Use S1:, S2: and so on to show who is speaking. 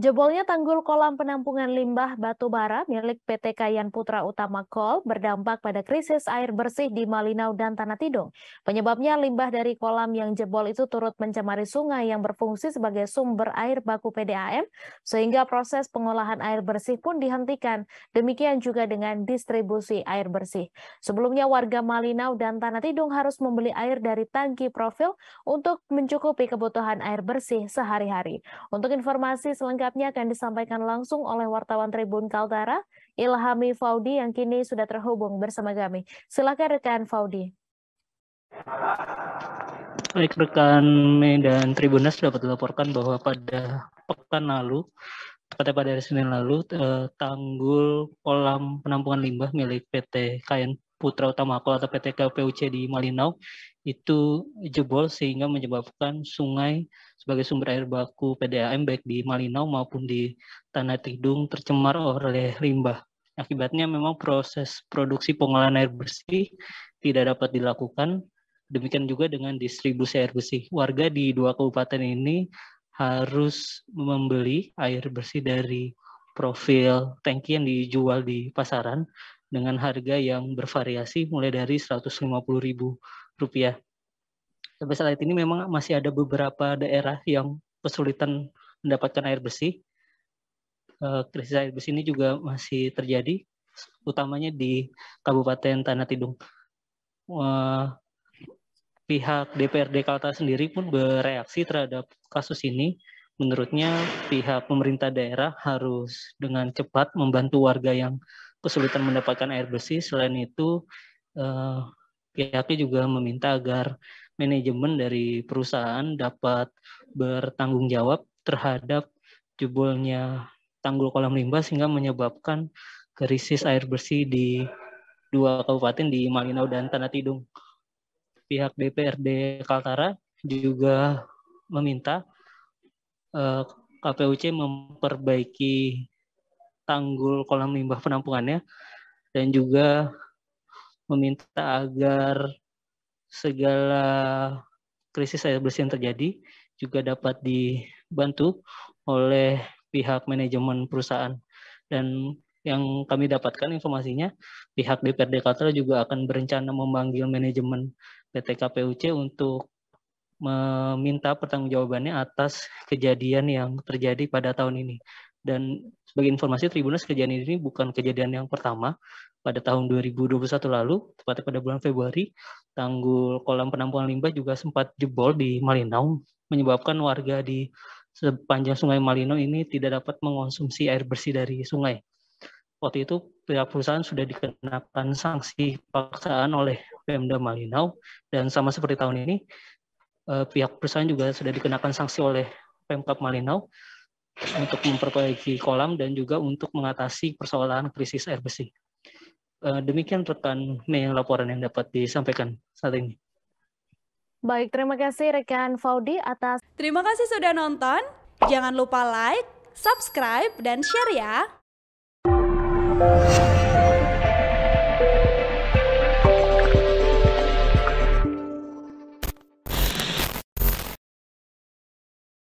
S1: Jebolnya tanggul kolam penampungan limbah batu bara milik PT Kayan Putra Utama Kol berdampak pada krisis air bersih di Malinau dan Tanah Tidung. Penyebabnya limbah dari kolam yang jebol itu turut mencemari sungai yang berfungsi sebagai sumber air baku PDAM, sehingga proses pengolahan air bersih pun dihentikan. Demikian juga dengan distribusi air bersih. Sebelumnya warga Malinau dan Tanah Tidung harus membeli air dari tangki profil untuk mencukupi kebutuhan air bersih sehari-hari. Untuk informasi selengkapnya, selengkapnya akan disampaikan langsung oleh wartawan Tribun Kaltara, Ilhami Faudi yang kini sudah terhubung bersama kami. Silakan rekan Faudi.
S2: Baik rekan Mei dan Tribunas dapat dilaporkan bahwa pada pekan lalu, tepatnya pada hari Senin lalu, eh, tanggul kolam penampungan limbah milik PT KN Putra Utama atau PT KPUC di Malinau itu jebol sehingga menyebabkan sungai sebagai sumber air baku PDAM baik di Malinau maupun di Tanah Tidung tercemar oleh limbah. Akibatnya memang proses produksi pengolahan air bersih tidak dapat dilakukan. Demikian juga dengan distribusi air bersih. Warga di dua kabupaten ini harus membeli air bersih dari profil tangki yang dijual di pasaran dengan harga yang bervariasi mulai dari Rp150.000. Sampai saat ini memang masih ada beberapa daerah yang kesulitan mendapatkan air bersih. Eh, krisis air bersih ini juga masih terjadi, utamanya di Kabupaten Tanah Tidung. Eh, pihak DPRD Kaltara sendiri pun bereaksi terhadap kasus ini menurutnya pihak pemerintah daerah harus dengan cepat membantu warga yang kesulitan mendapatkan air bersih. Selain itu, eh, pihaknya juga meminta agar manajemen dari perusahaan dapat bertanggung jawab terhadap jebolnya tanggul kolam limbah sehingga menyebabkan krisis air bersih di dua kabupaten di Malinau dan Tanah Tidung. Pihak DPRD Kaltara juga meminta eh, KPUC memperbaiki tanggul kolam limbah penampungannya dan juga meminta agar segala krisis air bersih yang terjadi juga dapat dibantu oleh pihak manajemen perusahaan dan yang kami dapatkan informasinya pihak DPRD Kaltara juga akan berencana memanggil manajemen PT KPUC untuk meminta pertanggungjawabannya atas kejadian yang terjadi pada tahun ini dan sebagai informasi, Tribunas kejadian ini bukan kejadian yang pertama. Pada tahun 2021 lalu, tepatnya pada bulan Februari, tanggul kolam penampungan limbah juga sempat jebol di Malinau, menyebabkan warga di sepanjang sungai Malinau ini tidak dapat mengonsumsi air bersih dari sungai. Waktu itu pihak perusahaan sudah dikenakan sanksi paksaan oleh Pemda Malinau dan sama seperti tahun ini eh, pihak perusahaan juga sudah dikenakan sanksi oleh Pemkap Malinau untuk memperbaiki kolam dan juga untuk mengatasi persoalan krisis air bersih. Eh, demikian rekan Mei laporan yang dapat disampaikan saat ini.
S1: Baik, terima kasih rekan Faudi atas... Terima kasih sudah nonton. Jangan lupa like, subscribe, dan share ya.